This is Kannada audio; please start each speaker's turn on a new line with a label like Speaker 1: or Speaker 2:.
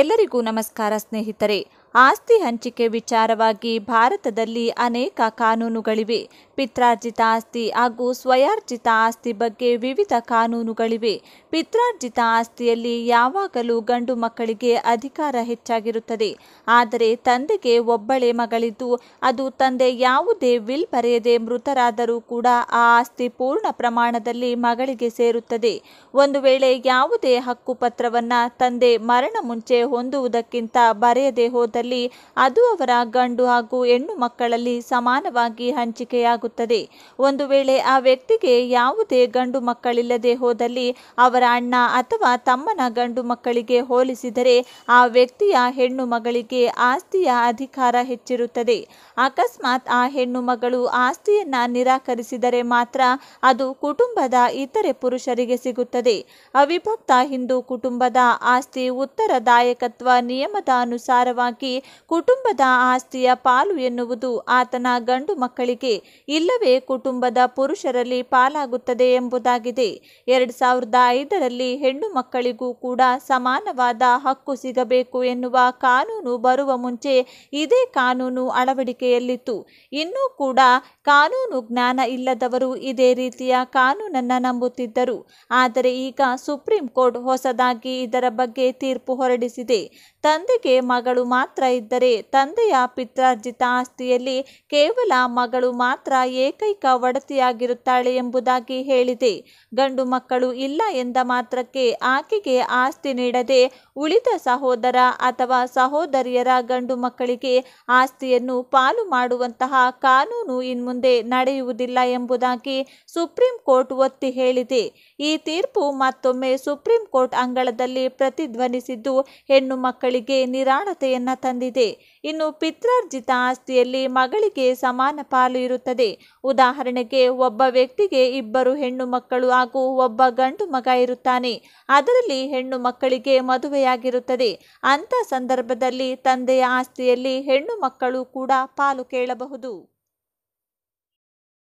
Speaker 1: ಎಲ್ಲರಿಗೂ ನಮಸ್ಕಾರ ಸ್ನೇಹಿತರೆ ಆಸ್ತಿ ಹಂಚಿಕೆ ವಿಚಾರವಾಗಿ ಭಾರತದಲ್ಲಿ ಅನೇಕ ಕಾನೂನುಗಳಿವೆ ಪಿತ್ರಾರ್ಜಿತ ಆಸ್ತಿ ಹಾಗೂ ಸ್ವಯಾರ್ಜಿತ ಆಸ್ತಿ ಬಗ್ಗೆ ವಿವಿಧ ಕಾನೂನುಗಳಿವೆ ಪಿತ್ರಾರ್ಜಿತ ಆಸ್ತಿಯಲ್ಲಿ ಯಾವಾಗಲೂ ಗಂಡು ಮಕ್ಕಳಿಗೆ ಅಧಿಕಾರ ಹೆಚ್ಚಾಗಿರುತ್ತದೆ ಆದರೆ ತಂದೆಗೆ ಒಬ್ಬಳೆ ಮಗಳಿದ್ದು ಅದು ತಂದೆ ಯಾವುದೇ ವಿಲ್ ಬರೆಯದೆ ಮೃತರಾದರೂ ಕೂಡ ಆ ಆಸ್ತಿ ಪೂರ್ಣ ಪ್ರಮಾಣದಲ್ಲಿ ಮಗಳಿಗೆ ಸೇರುತ್ತದೆ ಒಂದು ವೇಳೆ ಯಾವುದೇ ಹಕ್ಕುಪತ್ರವನ್ನು ತಂದೆ ಮರಣ ಮುಂಚೆ ಹೊಂದುವುದಕ್ಕಿಂತ ಬರೆಯದೆ ಹೋದಲ್ಲಿ ಅದು ಅವರ ಗಂಡು ಹಾಗೂ ಹೆಣ್ಣು ಮಕ್ಕಳಲ್ಲಿ ಸಮಾನವಾಗಿ ಹಂಚಿಕೆಯಾಗುತ್ತದೆ ಹೋಗುತ್ತದೆ ಒಂದು ವೇಳೆ ಆ ವ್ಯಕ್ತಿಗೆ ಯಾವುದೇ ಗಂಡು ಮಕ್ಕಳಿಲ್ಲದೆ ಹೋದಲ್ಲಿ ಅವರ ಅಣ್ಣ ಅಥವಾ ತಮ್ಮನ ಗಂಡು ಮಕ್ಕಳಿಗೆ ಹೋಲಿಸಿದರೆ ಆ ವ್ಯಕ್ತಿಯ ಹೆಣ್ಣು ಮಗಳಿಗೆ ಆಸ್ತಿಯ ಅಧಿಕಾರ ಹೆಚ್ಚಿರುತ್ತದೆ ಅಕಸ್ಮಾತ್ ಆ ಹೆಣ್ಣು ಮಗಳು ಆಸ್ತಿಯನ್ನ ನಿರಾಕರಿಸಿದರೆ ಮಾತ್ರ ಅದು ಕುಟುಂಬದ ಇತರೆ ಪುರುಷರಿಗೆ ಸಿಗುತ್ತದೆ ಅವಿಭಕ್ತ ಹಿಂದೂ ಕುಟುಂಬದ ಆಸ್ತಿ ಉತ್ತರದಾಯಕತ್ವ ನಿಯಮದ ಅನುಸಾರವಾಗಿ ಕುಟುಂಬದ ಆಸ್ತಿಯ ಪಾಲು ಎನ್ನುವುದು ಆತನ ಗಂಡು ಮಕ್ಕಳಿಗೆ ಇಲ್ಲವೇ ಕುಟುಂಬದ ಪುರುಷರಲ್ಲಿ ಪಾಲಾಗುತ್ತದೆ ಎಂಬುದಾಗಿದೆ ಎರಡು ಸಾವಿರದ ಐದರಲ್ಲಿ ಹೆಣ್ಣು ಮಕ್ಕಳಿಗೂ ಕೂಡ ಸಮಾನವಾದ ಹಕ್ಕು ಸಿಗಬೇಕು ಎನ್ನುವ ಕಾನೂನು ಬರುವ ಮುಂಚೆ ಇದೇ ಕಾನೂನು ಅಳವಡಿಕೆಯಲ್ಲಿತ್ತು ಇನ್ನೂ ಕೂಡ ಕಾನೂನು ಜ್ಞಾನ ಇಲ್ಲದವರು ಇದೇ ರೀತಿಯ ಕಾನೂನನ್ನು ನಂಬುತ್ತಿದ್ದರು ಆದರೆ ಈಗ ಸುಪ್ರೀಂ ಕೋರ್ಟ್ ಹೊಸದಾಗಿ ಇದರ ಬಗ್ಗೆ ತೀರ್ಪು ಹೊರಡಿಸಿದೆ ತಂದೆಗೆ ಮಗಳು ಮಾತ್ರ ಇದ್ದರೆ ತಂದೆಯ ಪಿತ್ರಾರ್ಜಿತ ಆಸ್ತಿಯಲ್ಲಿ ಕೇವಲ ಮಗಳು ಮಾತ್ರ ಏಕೈಕ ಒಡತಿಯಾಗಿರುತ್ತಾಳೆ ಎಂಬುದಾಗಿ ಹೇಳಿದೆ ಗಂಡು ಮಕ್ಕಳು ಇಲ್ಲ ಎಂದ ಮಾತ್ರಕ್ಕೆ ಆಕೆಗೆ ಆಸ್ತಿ ನೀಡದೆ ಉಳಿದ ಸಹೋದರ ಅಥವಾ ಸಹೋದರಿಯರ ಗಂಡು ಮಕ್ಕಳಿಗೆ ಆಸ್ತಿಯನ್ನು ಪಾಲು ಮಾಡುವಂತಹ ಕಾನೂನು ಇನ್ಮುಂದೆ ನಡೆಯುವುದಿಲ್ಲ ಎಂಬುದಾಗಿ ಸುಪ್ರೀಂ ಕೋರ್ಟ್ ಒತ್ತಿ ಹೇಳಿದೆ ಈ ತೀರ್ಪು ಮತ್ತೊಮ್ಮೆ ಸುಪ್ರೀಂ ಕೋರ್ಟ್ ಅಂಗಳದಲ್ಲಿ ಪ್ರತಿಧ್ವನಿಸಿದ್ದು ಹೆಣ್ಣು ಮಕ್ಕಳಿಗೆ ನಿರಾಳತೆಯನ್ನ ತಂದಿದೆ ಇನ್ನು ಪಿತ್ರಾರ್ಜಿತ ಆಸ್ತಿಯಲ್ಲಿ ಮಗಳಿಗೆ ಸಮಾನ ಪಾಲು ಇರುತ್ತದೆ ಉದಾಹರಣೆಗೆ ಒಬ್ಬ ವ್ಯಕ್ತಿಗೆ ಇಬ್ಬರು ಹೆಣ್ಣು ಮಕ್ಕಳು ಹಾಗೂ ಒಬ್ಬ ಗಂಡು ಮಗ ಇರುತ್ತಾನೆ ಅದರಲ್ಲಿ ಹೆಣ್ಣು ಮಕ್ಕಳಿಗೆ ಮದುವೆಯಾಗಿರುತ್ತದೆ ಅಂಥ ಸಂದರ್ಭದಲ್ಲಿ ತಂದೆಯ ಆಸ್ತಿಯಲ್ಲಿ ಹೆಣ್ಣು ಮಕ್ಕಳು ಕೂಡ ಪಾಲು ಕೇಳಬಹುದು